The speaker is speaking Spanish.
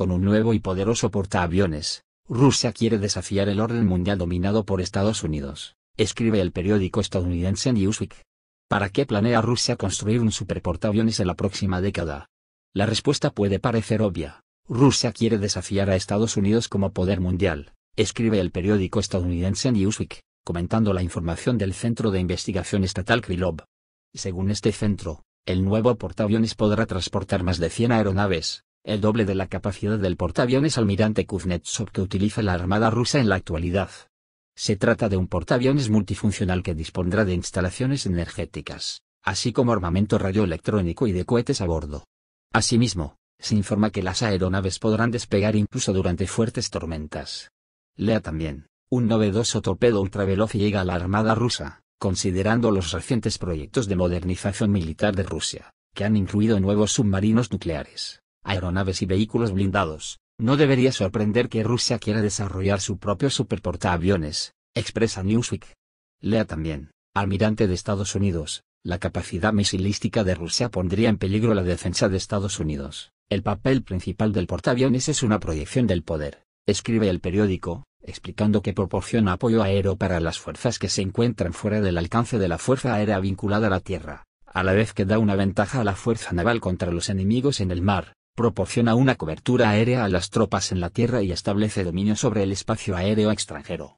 Con un nuevo y poderoso portaaviones, Rusia quiere desafiar el orden mundial dominado por Estados Unidos, escribe el periódico estadounidense Newsweek. ¿Para qué planea Rusia construir un superportaaviones en la próxima década? La respuesta puede parecer obvia. Rusia quiere desafiar a Estados Unidos como poder mundial, escribe el periódico estadounidense Newsweek, comentando la información del Centro de Investigación Estatal Krylov. Según este centro, el nuevo portaaviones podrá transportar más de 100 aeronaves, el doble de la capacidad del portaaviones almirante Kuznetsov que utiliza la Armada rusa en la actualidad. Se trata de un portaaviones multifuncional que dispondrá de instalaciones energéticas, así como armamento radioelectrónico y de cohetes a bordo. Asimismo, se informa que las aeronaves podrán despegar incluso durante fuertes tormentas. Lea también, un novedoso torpedo ultraveloz llega a la Armada rusa, considerando los recientes proyectos de modernización militar de Rusia, que han incluido nuevos submarinos nucleares aeronaves y vehículos blindados, no debería sorprender que Rusia quiera desarrollar su propio superportaaviones, expresa Newsweek. Lea también, almirante de Estados Unidos, la capacidad misilística de Rusia pondría en peligro la defensa de Estados Unidos. El papel principal del portaaviones es una proyección del poder, escribe el periódico, explicando que proporciona apoyo aéreo para las fuerzas que se encuentran fuera del alcance de la fuerza aérea vinculada a la tierra, a la vez que da una ventaja a la fuerza naval contra los enemigos en el mar proporciona una cobertura aérea a las tropas en la tierra y establece dominio sobre el espacio aéreo extranjero.